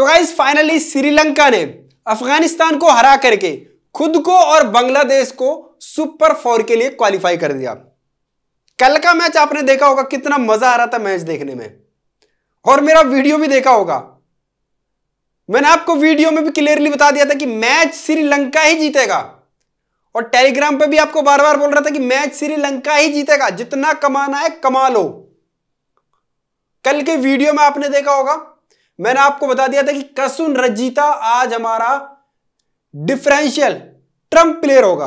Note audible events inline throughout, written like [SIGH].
तो guys finally Sri Lanka ने अफगानिस्तान को हरा करके खुद को और बांग्लादेश को सुपर फोर के लिए क्वालिफाई कर दिया कल का मैच आपने देखा होगा कितना मजा आ रहा था मैच देखने में और मेरा वीडियो भी देखा होगा मैंने आपको वीडियो में भी क्लियरली बता दिया था कि मैच श्रीलंका ही जीतेगा और टेलीग्राम पे भी आपको बार बार बोल रहा था कि मैच श्रीलंका ही जीतेगा जितना कमाना है कमा लो कल के वीडियो में आपने देखा होगा मैंने आपको बता दिया था कि कसुन रजिता आज हमारा डिफरेंशियल ट्रंप प्लेयर होगा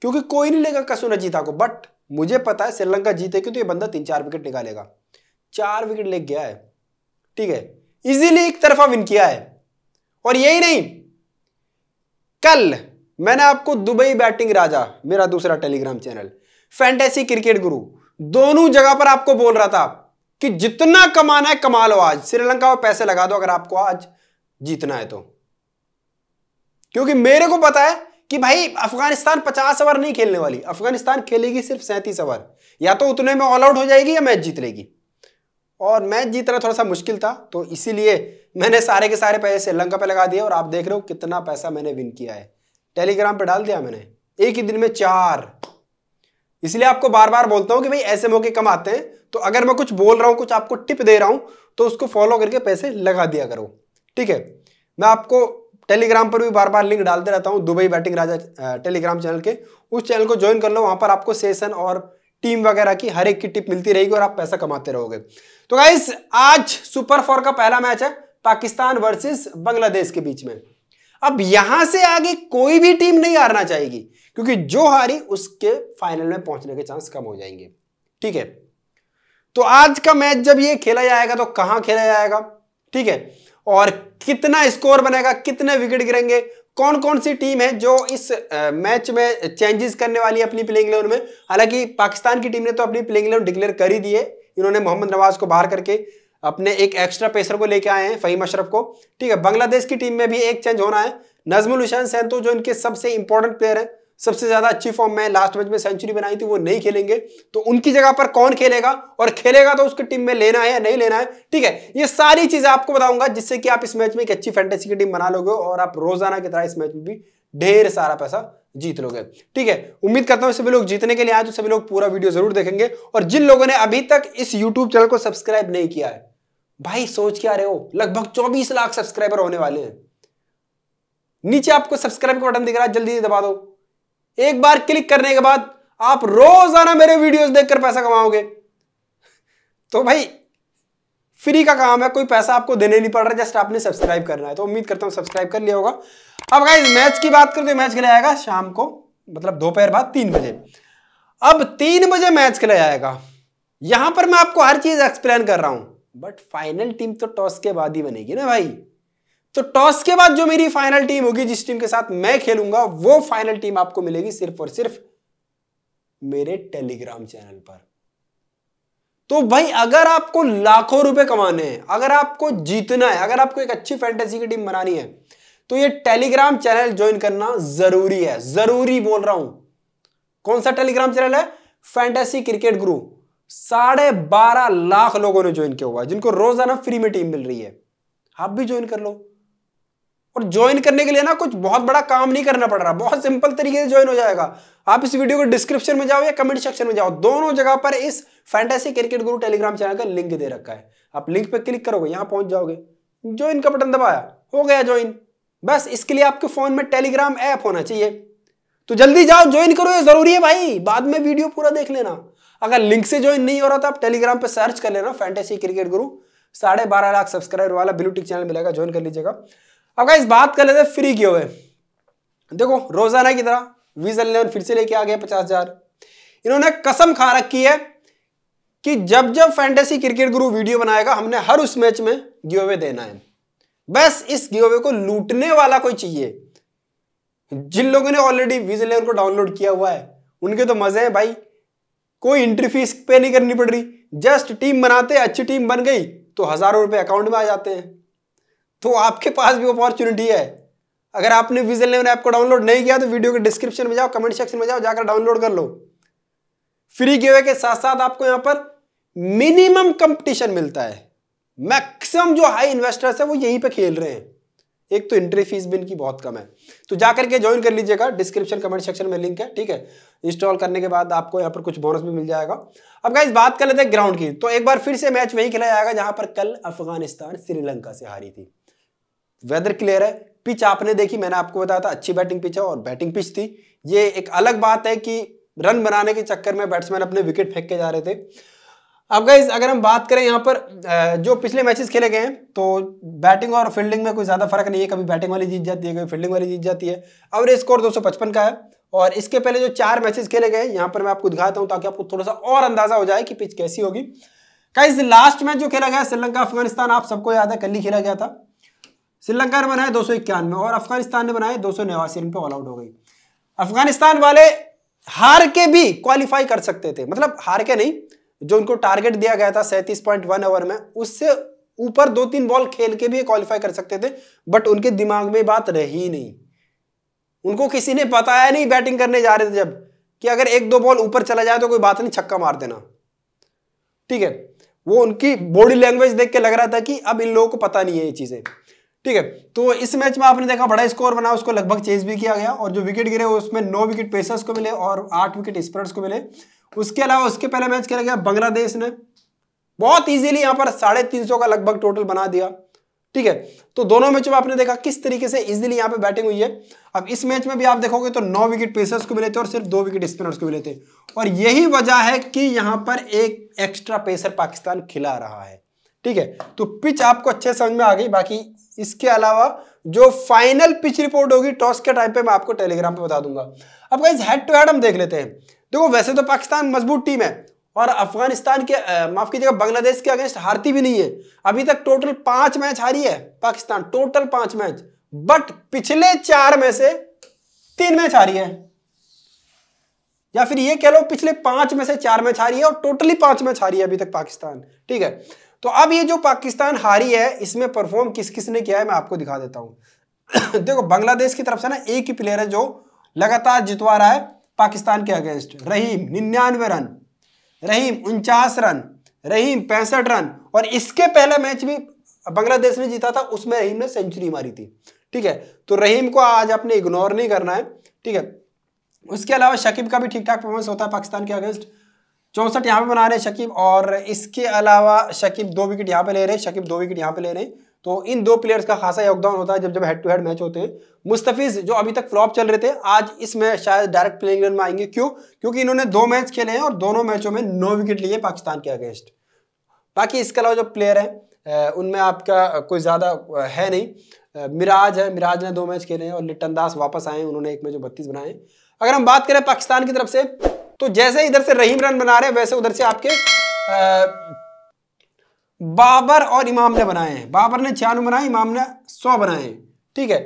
क्योंकि कोई नहीं लेगा कसुन रजिता को बट मुझे पता है श्रीलंका जीते क्यों तो ये बंदा तीन चार विकेट निकालेगा चार विकेट ले गया है ठीक है इजीली एक तरफा विन किया है और यही नहीं कल मैंने आपको दुबई बैटिंग राजा मेरा दूसरा टेलीग्राम चैनल फैंटेसी क्रिकेट गुरु दोनों जगह पर आपको बोल रहा था कि जितना कमाना है कमा लो आज श्रीलंका में पैसे लगा दो अगर आपको आज जीतना है तो क्योंकि मेरे को पता है कि भाई अफगानिस्तान पचास ओवर नहीं खेलने वाली अफगानिस्तान खेलेगी सिर्फ सैंतीस ओवर या तो उतने में ऑल आउट हो जाएगी या मैच जीत लेगी और मैच जीतना थोड़ा सा मुश्किल था तो इसीलिए मैंने सारे के सारे पैसे श्रीलंका पे लगा दिए और आप देख रहे हो कितना पैसा मैंने विन किया है टेलीग्राम पे डाल दिया मैंने एक ही दिन में चार इसलिए आपको बार बार बोलता हूँ कि भाई ऐसे मौके कम आते हैं तो अगर मैं कुछ बोल रहा हूँ कुछ आपको टिप दे रहा हूँ तो उसको फॉलो करके पैसे लगा दिया करो ठीक है मैं आपको टेलीग्राम पर भी बार बार लिंक डालते रहता हूँ Dubai batting Raja Telegram channel के उस चैनल को ज्वाइन कर लो वहां पर आपको सेशन और टीम वगैरह की हर एक की टिप मिलती रहेगी और आप पैसा कमाते रहोगे तो गाइस आज सुपर फोर का पहला मैच है पाकिस्तान वर्सेस बांग्लादेश के बीच में अब यहां से आगे कोई भी टीम नहीं हारना चाहेगी क्योंकि जो हारी उसके फाइनल में पहुंचने के चांस कम हो जाएंगे ठीक है तो आज का मैच जब ये खेला जाएगा तो कहां खेला जाएगा ठीक है और कितना स्कोर बनेगा कितने विकेट गिरेंगे कौन कौन सी टीम है जो इस मैच में चेंजेस करने वाली है अपनी प्लेइंग इलेवन में हालांकि पाकिस्तान की टीम ने तो अपनी प्लेइंग इलेवन डिक्लेयर कर ही दी है इन्होंने मोहम्मद नवाज को बाहर करके अपने एक एक्स्ट्रा पेसर को लेके आए हैं फ़हीम अशरफ को ठीक है बांग्लादेश की टीम में भी एक चेंज होना है नजमुल हुसैन सैंतो जो इनके सबसे इंपॉर्टेंट प्लेयर है सबसे ज़्यादा अच्छी फॉर्म में लास्ट मैच में सेंचुरी बनाई थी वो नहीं खेलेंगे तो उनकी जगह पर कौन खेलेगा और खेलेगा तो उसकी टीम में लेना है या नहीं लेना है ठीक है ये सारी चीज़ें आपको बताऊंगा जिससे कि आप इस मैच में एक अच्छी फैंटेसी की टीम बना लोगे और आप रोजाना की तरह इस मैच में भी ढेर सारा पैसा जीत लोगे ठीक है उम्मीद करता हूँ सभी लोग जीतने के लिए आए तो सभी लोग पूरा वीडियो जरूर देखेंगे और जिन लोगों ने अभी तक इस यूट्यूब चैनल को सब्सक्राइब नहीं किया है भाई सोच क्या रहे हो लगभग 24 लाख सब्सक्राइबर होने वाले हैं नीचे आपको सब्सक्राइब का बटन दिख रहा है जल्दी दबा दो एक बार क्लिक करने के बाद आप रोजाना मेरे वीडियोस देखकर पैसा कमाओगे तो भाई फ्री का काम है कोई पैसा आपको देने नहीं पड़ रहा जस्ट आपने सब्सक्राइब करना है तो उम्मीद करता हूं सब्सक्राइब कर लिया होगा अब गाइज मैच की बात करते तो मैच खेला जाएगा शाम को मतलब दोपहर बाद तीन बजे अब तीन बजे मैच खेला जाएगा यहां पर मैं आपको हर चीज एक्सप्लेन कर रहा हूं बट फाइनल टीम तो टॉस के बाद ही बनेगी ना भाई तो टॉस के बाद जो मेरी फाइनल टीम होगी जिस टीम के साथ मैं खेलूंगा वो फाइनल टीम आपको मिलेगी सिर्फ और सिर्फ मेरे टेलीग्राम चैनल पर तो भाई अगर आपको लाखों रुपए कमाने हैं अगर आपको जीतना है अगर आपको एक अच्छी फैंटेसी की टीम बनानी है तो ये टेलीग्राम चैनल ज्वाइन करना जरूरी है जरूरी बोल रहा हूं कौन सा टेलीग्राम चैनल है फैंटेसी क्रिकेट ग्रुप साढ़े बारह लाख लोगों ने ज्वाइन किया हुआ जिनको रोजाना फ्री में टीम मिल रही है आप भी ज्वाइन कर लो और ज्वाइन करने के लिए ना कुछ बहुत बड़ा काम नहीं करना पड़ रहा बहुत सिंपल तरीके से ज्वाइन हो जाएगा आप इस वीडियो के डिस्क्रिप्शन में जाओ या कमेंट सेक्शन में जाओ दोनों जगह पर इस fantasy cricket Guru Telegram channel का लिंक दे रखा है आप लिंक पर क्लिक करोगे यहां पहुंच जाओगे ज्वाइन का बटन दबाया हो गया ज्वाइन बस इसके लिए आपके फोन में टेलीग्राम ऐप होना चाहिए तो जल्दी जाओ ज्वाइन करो ये जरूरी है भाई बाद में वीडियो पूरा देख लेना अगर लिंक से ज्वाइन नहीं हो रहा था तो आप टेलीग्राम पर सर्च कर लेना फैंटेसी क्रिकेट गुरु साढ़े बारह लाख सब्सक्राइबर वाला ब्लू टिक चैनल मिलेगा ज्वाइन कर लीजिएगा अब इस बात कर लेते फ्री क्यों है देखो रोजाना की तरह विजन इलेवन फिर से लेके आ गया पचास हजार इन्होंने कसम खा रखी है कि जब जब फैंटेसी क्रिकेट गुरु वीडियो बनाएगा हमने हर उस मैच में गिव देना है बस इस गिव को लूटने वाला कोई चाहिए जिन लोगों ने ऑलरेडी विज को डाउनलोड किया हुआ है उनके तो मजे हैं भाई कोई एंट्री फीस पे नहीं करनी पड़ रही जस्ट टीम बनाते अच्छी टीम बन गई तो हजारों रुपए अकाउंट में आ जाते हैं तो आपके पास भी अपॉर्चुनिटी है अगर आपने विजल लेवन ऐप को डाउनलोड नहीं किया तो वीडियो के डिस्क्रिप्शन में जाओ कमेंट सेक्शन में जाओ जाकर डाउनलोड कर लो फ्री गेवे के साथ साथ आपको यहां पर मिनिमम कंपटीशन मिलता है मैक्सिमम जो हाई इन्वेस्टर्स है वो यहीं पे खेल रहे हैं एक तो एंट्री फीस भी इनकी बहुत कम है तो जा करके ज्वाइन कर लीजिएगा डिस्क्रिप्शन कमेंट सेक्शन में लिंक है ठीक है इंस्टॉल करने के बाद आपको यहाँ पर कुछ बोनस भी मिल जाएगा अब गाइज बात कर लेते हैं ग्राउंड की तो एक बार फिर से मैच वही खेला जाएगा जहां पर कल अफगानिस्तान श्रीलंका से हारी थी वेदर क्लियर है पिच आपने देखी मैंने आपको बताया था अच्छी बैटिंग पिच है और बैटिंग पिच थी ये एक अलग बात है कि रन बनाने के चक्कर में बैट्समैन अपने विकेट फेंक के जा रहे थे अब गाइज अगर हम बात करें यहाँ पर जो पिछले मैचेस खेले गए हैं तो बैटिंग और फील्डिंग में कोई ज़्यादा फर्क नहीं है कभी बैटिंग वाली जीत जाती है कभी फील्डिंग वाली जीत जाती है एवरेज स्कोर 255 का है और इसके पहले जो चार मैचेस खेले गए यहाँ पर मैं आपको दिखाता हूँ ताकि आपको थोड़ा सा और अंदाजा हो जाए कि पिच कैसी होगी गाइज लास्ट मैच जो खेला गया श्रीलंका अफगानिस्तान आप सबको याद है कल ही खेला गया था श्रीलंका ने बनाया दो और अफगानिस्तान ने बनाया दो रन पर ऑल आउट हो गई अफगानिस्तान वाले हार के भी क्वालिफाई कर सकते थे मतलब हार के नहीं जो उनको टारगेट दिया गया था सैंतीस पॉइंट वन ओवर में उससे ऊपर दो तीन बॉल खेल के भी क्वालिफाई कर सकते थे बट उनके दिमाग में बात रही नहीं उनको किसी ने बताया नहीं बैटिंग करने जा रहे थे जब कि अगर एक दो बॉल ऊपर चला जाए तो कोई बात नहीं छक्का मार देना ठीक है वो उनकी बॉडी लैंग्वेज देख के लग रहा था कि अब इन लोगों को पता नहीं है ये चीज़ें ठीक है तो इस मैच में आपने देखा बड़ा स्कोर बना उसको लगभग चेज भी किया गया और जो विकेट गिरे उसमें नौ विकेट पेसर्स को मिले और आठ विकेट स्पिनर्स को मिले उसके अलावा उसके पहले मैच खेला गया बांग्लादेश ने बहुत इजीली यहां पर साढ़े तीन सौ का लगभग टोटल बना दिया ठीक है तो दोनों मैचों में आपने देखा किस तरीके से इजीली यहां पे बैटिंग हुई है अब इस मैच में भी आप देखोगे तो नौ विकेट पेसर्स को मिले थे और सिर्फ दो विकेट स्पिनर्स को मिले थे और यही वजह है कि यहां पर एक एक्स्ट्रा पेसर पाकिस्तान खिला रहा है ठीक है तो पिच आपको अच्छे समझ में आ गई बाकी इसके अलावा जो फाइनल पिच रिपोर्ट होगी टॉस के टाइम पे मैं आपको टेलीग्राम पे बता दूंगा अब गाइज हेड टू हेड हम देख लेते हैं देखो वैसे तो पाकिस्तान मजबूत टीम है और अफगानिस्तान के माफ कीजिएगा बांग्लादेश के अगेंस्ट हारती भी नहीं है अभी तक टोटल पांच मैच हारी है पाकिस्तान टोटल पांच मैच बट पिछले चार में से तीन मैच हारी है या फिर ये कह लो पिछले पांच में से चार मैच हारी है और टोटली पांच मैच हारी है अभी तक पाकिस्तान ठीक है तो अब ये जो पाकिस्तान हारी है इसमें परफॉर्म किस किस ने किया है मैं आपको दिखा देता हूं [COUGHS] देखो बांग्लादेश की तरफ से ना एक ही प्लेयर है जो लगातार जितवा रहा है पाकिस्तान के अगेंस्ट रहीम निन्यानवे रन रहीम उनचास रन रहीम पैंसठ रन और इसके पहले मैच भी बांग्लादेश ने जीता था उसमें रहीम ने सेंचुरी मारी थी ठीक है तो रहीम को आज आपने इग्नोर नहीं करना है ठीक है उसके अलावा शकीब का भी ठीक ठाक परफॉर्मेंस होता है पाकिस्तान के अगेंस्ट चौंसठ यहाँ पे बना रहे हैं शकीब और इसके अलावा शकीब दो विकेट यहाँ पे ले रहे हैं शकीब दो विकेट यहाँ पे ले रहे हैं तो इन दो प्लेयर्स का खासा योगदान होता है जब जब हेड टू हेड मैच होते हैं मुस्तफिज जो अभी तक फ्लॉप चल रहे थे आज इसमें शायद डायरेक्ट प्लेइंग रन में आएंगे क्यों क्योंकि इन्होंने दो मैच खेले हैं और दोनों मैचों में नौ विकेट लिए पाकिस्तान के अगेंस्ट बाकी इसके अलावा जो प्लेयर हैं उनमें आपका कोई ज़्यादा है नहीं मिराज है मिराज ने दो मैच खेले हैं और लिट्टन दास वापस आए उन्होंने एक मैच बत्तीस बनाए अगर हम बात करें पाकिस्तान की तरफ से तो जैसे इधर से रहीम रन बना रहे हैं वैसे उधर से आपके बाबर और इमाम ने बनाए हैं बाबर ने छियानवे बनाए इमाम ने सौ बनाए हैं ठीक है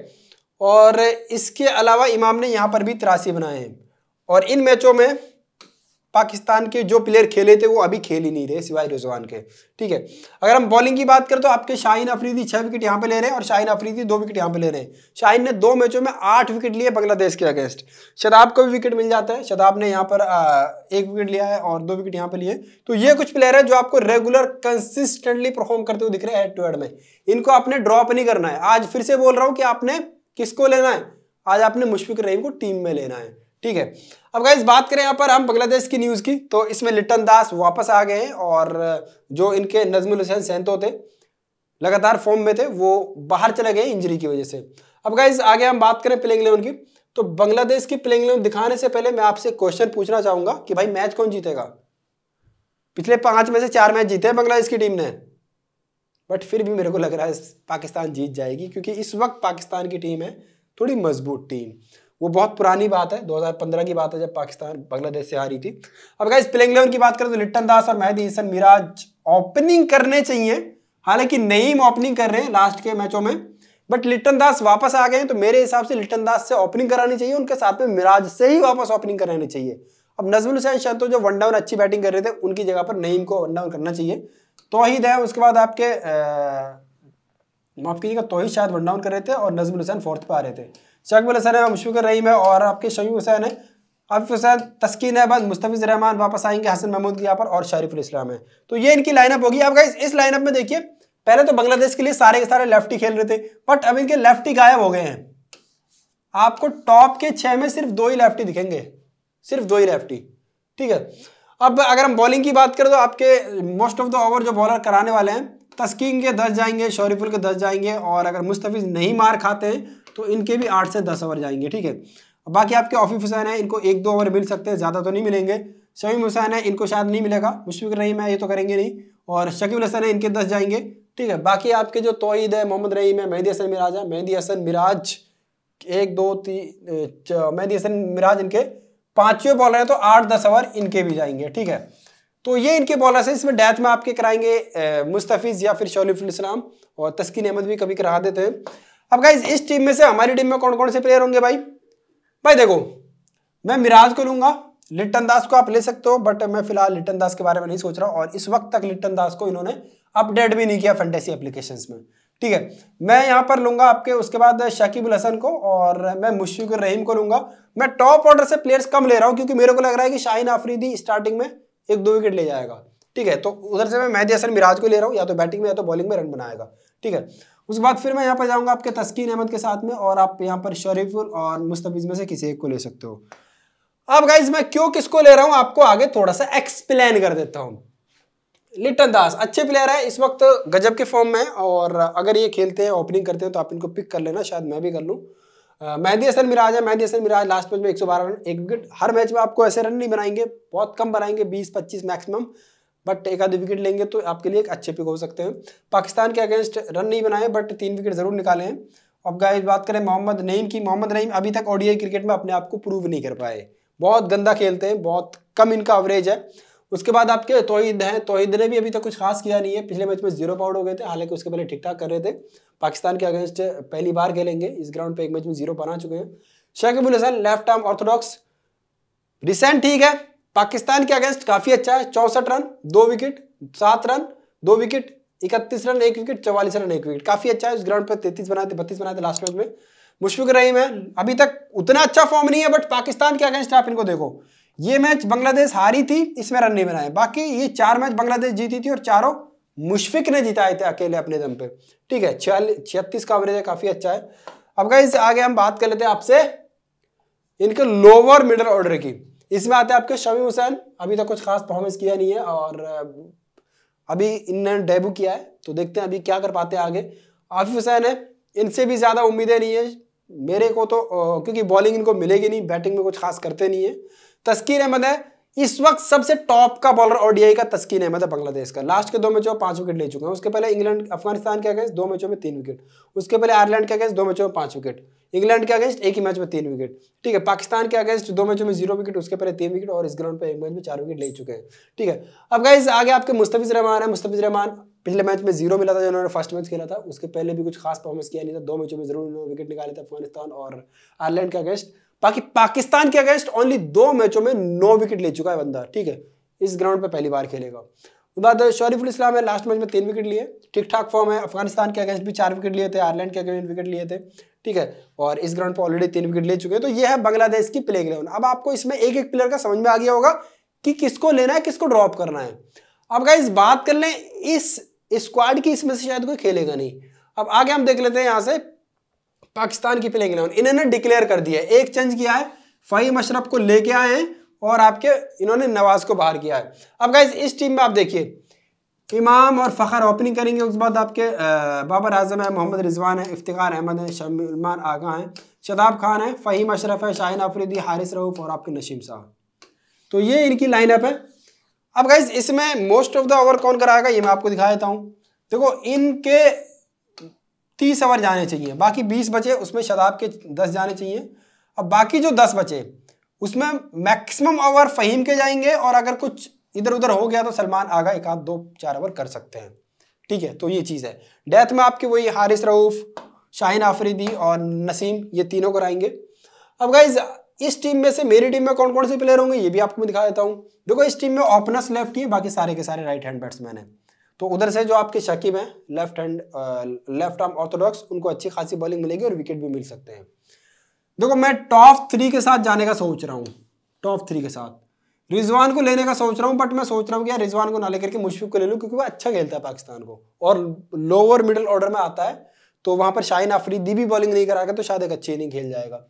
और इसके अलावा इमाम ने यहाँ पर भी तिरासी बनाए हैं और इन मैचों में पाकिस्तान के जो प्लेयर खेले थे वो अभी खेल ही नहीं रहे सिवाय रिजवान के ठीक है अगर हम बॉलिंग की बात करें तो आपके शाहीन अफरीदी छः विकेट यहाँ पे ले रहे हैं और शाहीन अफरीदी दो विकेट यहाँ पे ले रहे हैं शाहीन ने दो मैचों में आठ विकेट लिए बांग्लादेश के अगेंस्ट शदाब को भी विकेट मिल जाता है शदाब ने यहाँ पर एक विकेट लिया है और दो विकेट यहाँ पर लिए तो ये कुछ प्लेयर है जो आपको रेगुलर कंसिस्टेंटली परफॉर्म करते हुए दिख रहे हैं एड टू एड में इनको आपने ड्रॉप नहीं करना है आज फिर से बोल रहा हूँ कि आपने किसको लेना है आज आपने मुशफिक रहीम को टीम में लेना है ठीक है अब गाइज बात करें यहाँ पर हम बांग्लादेश की न्यूज़ की तो इसमें लिटन दास वापस आ गए हैं और जो इनके नजमुल हुसैन सैंतो थे लगातार फॉर्म में थे वो बाहर चले गए इंजरी की वजह से अब गाइज आगे हम बात करें प्लेइंग इलेवन की तो बांग्लादेश की प्लेइंग इलेवन दिखाने से पहले मैं आपसे क्वेश्चन पूछना चाहूंगा कि भाई मैच कौन जीतेगा पिछले पांच में से चार मैच जीते हैं बांग्लादेश की टीम ने बट फिर भी मेरे को लग रहा है पाकिस्तान जीत जाएगी क्योंकि इस वक्त पाकिस्तान की टीम है थोड़ी मजबूत टीम वो बहुत पुरानी बात है 2015 की बात है जब पाकिस्तान बांग्लादेश से हारी थी अब इस प्लेइंग इलेवन की बात करें तो लिट्टन दास और महदी हसन मिराज ओपनिंग करने चाहिए हालांकि नईम ओपनिंग कर रहे हैं लास्ट के मैचों में बट लिट्टन दास वापस आ गए तो मेरे हिसाब से लिट्टन दास से ओपनिंग करानी चाहिए उनके साथ में मिराज से ही वापस ओपनिंग करानी चाहिए अब नजमुल हुसैन शंतो जो वन डाउन अच्छी बैटिंग कर रहे थे उनकी जगह पर नईम को वन डाउन करना चाहिए तोहिद है उसके बाद आपके माफ़ कीजिएगा तोहिद शायद वन डाउन कर रहे थे और नजमुल हुसैन फोर्थ पर आ रहे थे शकबुल हसन है मुशफ़र रहीम है और आपके शयू हुसैन है आफिफ हुसैन तस्किन बस मुस्तफ़ रहमान वापस आएंगे हसन महमूद के यहाँ पर और शारिफुल इस्लाम है तो ये इनकी लाइनअप होगी आप गाइस इस लाइनअप में देखिए पहले तो बांग्लादेश के लिए सारे के सारे लेफ्ट ही खेल रहे थे बट अब इनके लेफ्ट ही गायब हो गए हैं आपको टॉप के छः में सिर्फ दो ही लेफ्टी दिखेंगे सिर्फ दो ही लेफ्टी ठीक है अब अगर हम बॉलिंग की बात करें तो आपके मोस्ट ऑफ द ओवर जो बॉलर कराने वाले हैं तस्कीन के दस जाएंगे शौरीफुल के दस जाएंगे और अगर मुस्तफ़ नहीं मार खाते हैं तो इनके भी आठ से दस ओवर जाएंगे ठीक है बाकी आपके ऑफिफ हुसैन है इनको एक दो ओवर मिल सकते हैं ज़्यादा तो नहीं मिलेंगे शमीम हुसैन है इनको शायद नहीं मिलेगा मुश्फिक रहीम है ये तो करेंगे नहीं और शकीब हसन है इनके दस जाएंगे ठीक है बाकी आपके जो तोईद है मोहम्मद रहीम है मेहदी हसन मिराज है मेहदी हसन मिराज एक दो तीन मेहदी हसन मिराज इनके पाँचवें बॉलर हैं तो आठ दस ओवर इनके भी जाएंगे ठीक है तो ये इनके बॉलर हैं इसमें डेथ में आपके कराएंगे मुस्तफ़ या फिर इस्लाम और तस्किन अहमद भी कभी करा देते हैं अब गाइज इस टीम में से हमारी टीम में कौन कौन से प्लेयर होंगे भाई भाई देखो मैं मिराज को लूंगा लिट्टन दास को आप ले सकते हो बट मैं फिलहाल लिट्टन दास के बारे में नहीं सोच रहा और इस वक्त तक लिट्टन दास को इन्होंने अपडेट भी नहीं किया फंटेसी एप्लीकेशन में ठीक है मैं यहाँ पर लूंगा आपके उसके बाद शाकिबुल हसन को और मैं मुश्फिक रहीम को लूंगा मैं टॉप ऑर्डर से प्लेयर्स कम ले रहा हूँ क्योंकि मेरे को लग रहा है कि शाहिन आफरीदी स्टार्टिंग में एक दो विकेट ले जाएगा ठीक है तो उधर से मैं मेहदी हसन मिराज को ले रहा हूँ या तो बैटिंग में या तो बॉलिंग में रन बनाएगा ठीक है उसके बाद फिर मैं यहाँ पर जाऊँगा आपके तस्कीन अहमद के साथ में और आप यहाँ पर शरीफुल और मुस्तफ़ में से किसी एक को ले सकते हो अब गाइज मैं क्यों किसको ले रहा हूँ आपको आगे थोड़ा सा एक्सप्लेन कर देता हूँ लिटन दास अच्छे प्लेयर है इस वक्त गजब के फॉर्म में और अगर ये खेलते हैं ओपनिंग करते हैं तो आप इनको पिक कर लेना शायद मैं भी कर लूँ मेहदी असन मिराज है मेहदी असन मिराज लास्ट मैच में 112 रन एक विकेट हर मैच में आपको ऐसे रन नहीं बनाएंगे बहुत कम बनाएंगे 20 25 मैक्सिमम बट एक आधी विकेट लेंगे तो आपके लिए एक अच्छे पिक हो सकते हैं पाकिस्तान के अगेंस्ट रन नहीं बनाए बट तीन विकेट जरूर निकाले हैं अब गाय बात करें मोहम्मद नईम की मोहम्मद नईम अभी तक ओडीआई क्रिकेट में अपने आप को प्रूव नहीं कर पाए बहुत गंदा खेलते हैं बहुत कम इनका एवरेज है उसके बाद आपके तोहिद हैं तोहिद ने भी अभी तक कुछ खास किया नहीं है पिछले मैच में जीरो पाउट हो गए थे हालांकि उसके पहले ठीक ठाक कर रहे थे पाकिस्तान के अगेंस्ट पहली बार खेलेंगे इस ग्राउंड पे एक मैच में जीरो बना चुके हैं Shakibul Hasan left arm orthodox recent ठीक है पाकिस्तान के अगेंस्ट काफी अच्छा है चौसठ रन दो विकेट सात रन दो विकेट इकतीस रन एक विकेट चौवालीस रन एक विकेट काफी अच्छा है उस ग्राउंड पर तैतीस बनाए थे बत्तीस बनाए थे लास्ट मैच में मुशफिक रही है अभी तक उतना अच्छा फॉर्म नहीं है बट पाकिस्तान के अगेंस्ट आप इनको देखो ये मैच बांग्लादेश हारी थी इसमें रन नहीं बनाए बाकी ये चार मैच बांग्लादेश जीती थी और चारों मुशफिक ने जिताए थे अकेले अपने दम पे ठीक है छियालीस का एवरेज है काफी अच्छा है अब गाइज आगे हम बात कर लेते हैं आपसे इनके लोअर मिडल ऑर्डर की इसमें आते हैं आपके शमी हुसैन अभी तक कुछ खास परफॉर्मेंस किया नहीं है और अभी इन्होंने डेब्यू किया है तो देखते हैं अभी क्या कर पाते हैं आगे आफिफ हुसैन है इनसे भी ज़्यादा उम्मीदें नहीं है मेरे को तो क्योंकि बॉलिंग इनको मिलेगी नहीं बैटिंग में कुछ खास करते नहीं है तस्कीर अहमद है इस वक्त सबसे टॉप का बॉलर ओडीआई का तस्कीन अहमद है बांग्लादेश का लास्ट के दो मैचों में पांच विकेट ले चुके हैं उसके पहले इंग्लैंड अफगानिस्तान के अगेंस्ट दो मैचों में तीन विकेट उसके पहले आयरलैंड के अगेंस्ट दो मैचों में पांच विकेट इंग्लैंड के अगेंस्ट एक ही मैच में तीन विकेट ठीक है पाकिस्तान के अगेंस्ट दो मैचों में जीरो विकेट उसके पहले तीन विकेट और इस ग्राउंड पर एक मैच में चार विकेट ले चुके हैं ठीक है अब गाइज आगे आपके मुस्तफिज रहमान है मुस्तफिज रहमान पिछले मैच में जीरो मिला था जो उन्होंने फर्स्ट मैच खेला था उसके पहले भी कुछ खास परफॉर्मेंस किया नहीं था दो मैचों में जरूर विकेट निकाले थे अफगानिस्तान और आयरलैंड के अगेंस्ट बाकी पाकिस्तान के अगेंस्ट ओनली दो मैचों में नौ विकेट ले चुका है बंदा ठीक है इस ग्राउंड पर पहली बार खेलेगा उसके बाद शरीफुल इस्लाम है लास्ट मैच में तीन विकेट लिए ठीक ठाक फॉर्म है अफगानिस्तान के अगेंस्ट भी चार विकेट लिए थे आयरलैंड के अगेंस्ट विकेट लिए थे ठीक है और इस ग्राउंड पर ऑलरेडी तीन विकेट ले चुके हैं तो ये है बांग्लादेश की प्ले ग्राउंड अब आपको इसमें एक एक प्लेयर का समझ में आ गया होगा कि किसको लेना है किसको ड्रॉप करना है अब गाइज बात कर लें इस स्क्वाड की इसमें से शायद कोई खेलेगा नहीं अब आगे हम देख लेते हैं यहाँ से पाकिस्तान की प्लेइंग इलेवन इन्होंने डिक्लेयर कर दिया एक चेंज किया है फ़हीम अशरफ को लेके आए हैं और आपके इन्होंने नवाज को बाहर किया है अब गाइज इस टीम में आप देखिए इमाम और फ़खर ओपनिंग करेंगे उसके बाद आपके बाबर आजम है मोहम्मद रिजवान है इफ्तार अहमद है शमान आगा हैं शदाब खान है फ़हीम अशरफ है शाहिन आफरीदी हारिस रऊफ़ और आपके नशीम साहब तो ये इनकी लाइनअप है अब गाइज इसमें मोस्ट ऑफ द ओवर कौन कराएगा ये मैं आपको दिखा देता हूँ देखो इनके तीस अवर जाने चाहिए बाकी बीस बचे उसमें शराब के दस जाने चाहिए अब बाकी जो दस बचे उसमें मैक्सिमम ओवर फ़हीम के जाएंगे और अगर कुछ इधर उधर हो गया तो सलमान आगा एक आध दो चार ओवर कर सकते हैं ठीक है तो ये चीज़ है डेथ में आपके वही हारिस रऊफ़ शाहिन आफरीदी और नसीम ये तीनों कराएंगे अब गाइज इस टीम में से मेरी टीम में कौन कौन से प्लेयर होंगे ये भी आपको मैं दिखा देता हूँ देखो इस टीम में ओपनर्स लेफ्ट ही बाकी सारे के सारे राइट हैंड बैट्समैन हैं तो उधर से जो आपके शकीब हैं left hand left arm orthodox उनको अच्छी खासी बॉलिंग मिलेगी और विकेट भी मिल सकते हैं देखो मैं टॉप थ्री के साथ जाने का सोच रहा हूँ टॉप थ्री के साथ रिजवान को लेने का सोच रहा हूँ बट मैं सोच रहा हूँ कि यार रिजवान को ना लेकर के मुशफिक को ले लूँ क्योंकि वह अच्छा खेलता है पाकिस्तान को और लोअर मिडल ऑर्डर में आता है तो वहाँ पर शाहिन आफरीदी भी बॉलिंग नहीं कराएगा तो शायद एक अच्छे नहीं खेल जाएगा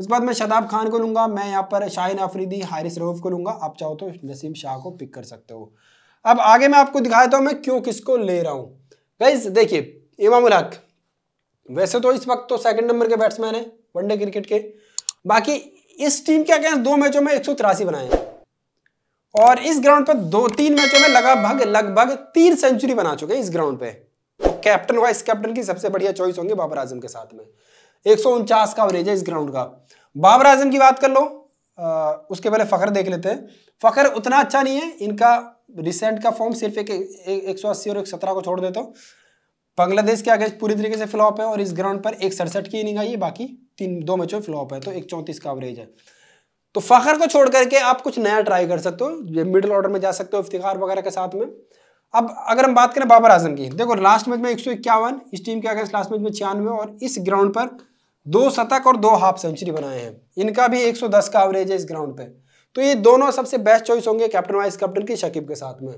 उसके बाद मैं शदाब खान को लूँगा मैं यहाँ पर शाहिन आफरीदी हारिस रऊफ को लूँगा आप चाहो तो नसीम शाह को पिक कर सकते हो अब आगे मैं आपको दिखाता हूं मैं क्यों किसको ले रहा हूं गाइज देखिए इमामुल हक वैसे तो इस वक्त तो सेकंड नंबर के बैट्समैन है वनडे क्रिकेट के बाकी इस टीम के अगेंस्ट दो मैचों में एक बनाए हैं और इस ग्राउंड पर दो तीन मैचों में लगभग लगभग तीन सेंचुरी बना चुके हैं इस ग्राउंड पे कैप्टन वाइस कैप्टन की सबसे बढ़िया चॉइस होंगी बाबर आजम के साथ में एक का अवरेज है इस ग्राउंड का बाबर आजम की बात कर लो आ, उसके पहले फखर देख लेते हैं फखर उतना अच्छा नहीं है इनका रिसेंट का फॉर्म सिर्फ एक एक सौ अस्सी और एक सत्रह को छोड़ देते हो बांग्लादेश के आगे पूरी तरीके से फ्लॉप है और इस ग्राउंड पर एक सड़सठ की इनिंग आई है बाकी तीन दो मैचों में फ्लॉप है तो एक चौंतीस का एवरेज है तो फखर को छोड़ करके आप कुछ नया ट्राई कर सकते हो मिडिल ऑर्डर में जा सकते हो इफ्तार वगैरह के साथ में अब अगर हम बात करें बाबर आजम की देखो लास्ट मैच में एक सौ इक्यावन इस टीम के अगेंस्ट लास्ट मैच में छियानवे और इस ग्राउंड पर दो शतक और दो हाफ सेंचुरी बनाए हैं इनका भी 110 का एवरेज है इस ग्राउंड पर तो ये दोनों सबसे बेस्ट चॉइस होंगे कैप्टन वाइस कैप्टन की शकीब के साथ में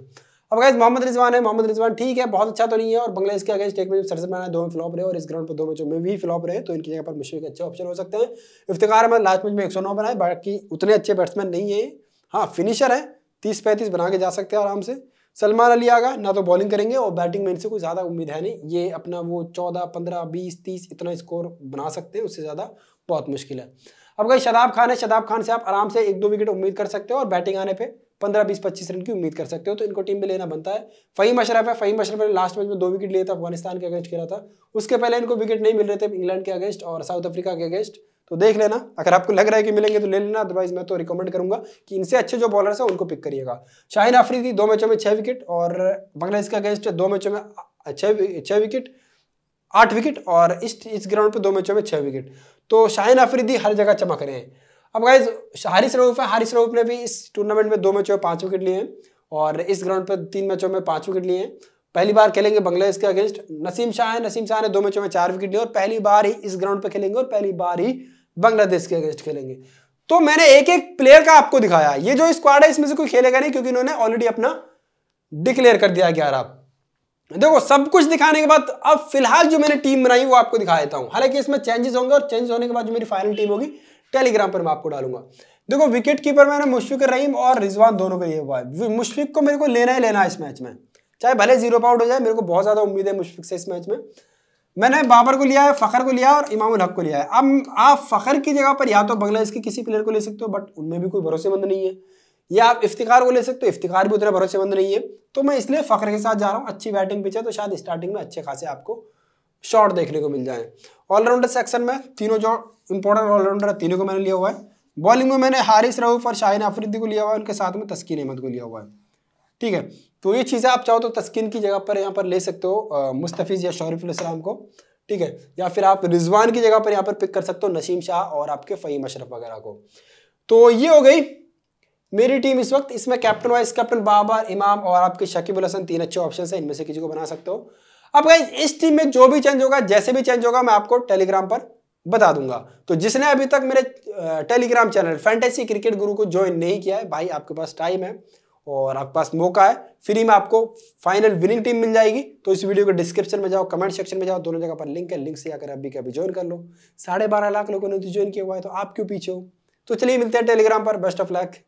अब गैस मोहम्मद रिजवान है मोहम्मद रिजवान ठीक है बहुत अच्छा तो नहीं है और बांग्लादेश के अगेंस्ट एक मैच सरसर बनाया दो में फ्लॉप रहे और इस ग्राउंड पर दो मैचों में भी फ्लॉप रहे तो इनकी जगह पर मुश्किल अच्छे ऑप्शन हो सकते हैं इफ्तार अहमद लास्ट मैच में एक सौ नौ बनाए बाकी उतने अच्छे बैट्समैन नहीं है हाँ फिनिशर है तीस पैंतीस बना के जा सकते हैं आराम से सलमान अली आगा ना तो बॉलिंग करेंगे और बैटिंग में इनसे कोई ज़्यादा उम्मीद है नहीं ये अपना वो चौदह पंद्रह बीस तीस इतना स्कोर बना सकते हैं उससे ज़्यादा बहुत मुश्किल है अब गई शदाब खान है शदाब खान से आप आराम से एक दो विकेट उम्मीद कर सकते हो और बैटिंग आने पर पंद्रह बीस पच्चीस रन की उम्मीद कर सकते हो तो इनको टीम में लेना बनता है फ़हीम अशरफ है फ़हीम अशरफ ने लास्ट मैच में दो विकेट लिए था अफगानिस्तान के अगेंस्ट खेला था उसके पहले इनको विकेट नहीं मिल रहे थे इंग्लैंड के अगेंस्ट और साउथ अफ्रीका के अगेंस्ट तो देख लेना अगर आपको लग रहा है कि मिलेंगे तो ले लेना अदरवाइज मैं तो रिकमेंड करूंगा कि इनसे अच्छे जो बॉलर है उनको पिक करिएगा शाहिन आफरीदी दो मैचों में छः विकेट और बांग्लादेश का अगेंस्ट दो मैचों में छह विकेट आठ विकेट और इस इस ग्राउंड पे दो मैचों में छह विकेट तो शाहिन अफरीदी हर जगह चमक रहे हैं अब गाइज हारिस रऊफ है हारिस रऊफ ने भी इस टूर्नामेंट में दो मैचों में पाँच विकेट लिए हैं और इस ग्राउंड पर तीन मैचों में पाँच विकेट लिए हैं पहली बार खेलेंगे बांग्लादेश के अगेंस्ट नसीम शाह है नसीम शाह ने दो मैचों में चार विकेट लिए और पहली बार ही इस ग्राउंड पर खेलेंगे और पहली बार ही बांग्लादेश के अगेंस्ट खेलेंगे तो मैंने एक एक प्लेयर का आपको दिखाया ये जो स्क्वाड है इसमें से कोई खेलेगा नहीं क्योंकि इन्होंने ऑलरेडी अपना डिक्लेयर कर दिया ग्यारह देखो सब कुछ दिखाने के बाद अब फिलहाल जो मैंने टीम बनाई वो आपको दिखा देता हूं हालांकि इसमें चेंजेस होंगे और चेंजेस होने के बाद जो मेरी फाइनल टीम होगी टेलीग्राम पर मैं आपको डालूंगा देखो विकेट कीपर मैंने मुशफिक रहीम और रिजवान दोनों के लिए हुआ है मुशफिक को मेरे को लेना ही लेना है इस मैच में चाहे भले जीरो पाउट हो जाए मेरे को बहुत ज़्यादा उम्मीद है मुशफिक से इस मैच में मैंने बाबर को लिया है फ़खर को लिया और इमामुल हक को लिया है अब आप फ़खर की जगह पर या तो बांग्लादेश के किसी प्लेयर को ले सकते हो बट उनमें भी कोई भरोसेमंद नहीं है या आप इफ्तिकार को ले सकते हो इफ्तिकार भी उतना भरोसेमंद नहीं है तो मैं इसलिए फख्र के साथ जा रहा हूँ अच्छी बैटिंग पिच है तो शायद स्टार्टिंग में अच्छे खासे आपको शॉट देखने को मिल जाए ऑलराउंडर सेक्शन में तीनों जो इंपॉर्टेंट ऑलराउंडर है तीनों को मैंने लिया हुआ है बॉलिंग में मैंने हारिस रऊफ और शाहिन आफरीदी को लिया हुआ है उनके साथ में तस्किन अहमद को लिया हुआ है ठीक है तो ये चीज़ें आप चाहो तो तस्किन की जगह पर यहाँ पर ले सकते हो मुस्तफ़ी या शरीफ़ुलस्लाम को ठीक है या फिर आप रिजवान की जगह पर यहाँ पर पिक कर सकते हो नसीम शाह और आपके फ़हीम अशरफ वगैरह को तो ये हो गई मेरी टीम इस वक्त इसमें कैप्टन वाइस कैप्टन बाबर इमाम और आपके शकीबुल हसन तीन अच्छे ऑप्शन है इनमें से किसी को बना सकते हो अब गाइज इस टीम में जो भी चेंज होगा जैसे भी चेंज होगा मैं आपको टेलीग्राम पर बता दूंगा तो जिसने अभी तक मेरे टेलीग्राम चैनल फैंटेसी क्रिकेट गुरु को ज्वाइन नहीं किया है भाई आपके पास टाइम है और आपके पास मौका है फ्री में आपको फाइनल विनिंग टीम मिल जाएगी तो इस वीडियो के डिस्क्रिप्शन में जाओ कमेंट सेक्शन में जाओ दोनों जगह पर लिंक है लिंक से आकर अभी कभी ज्वाइन कर लो साढ़े बारह लाख लोगों ने ज्वाइन किया हुआ है तो आप क्यों पीछे हो तो चलिए मिलते हैं टेलीग्राम पर बेस्ट ऑफ लक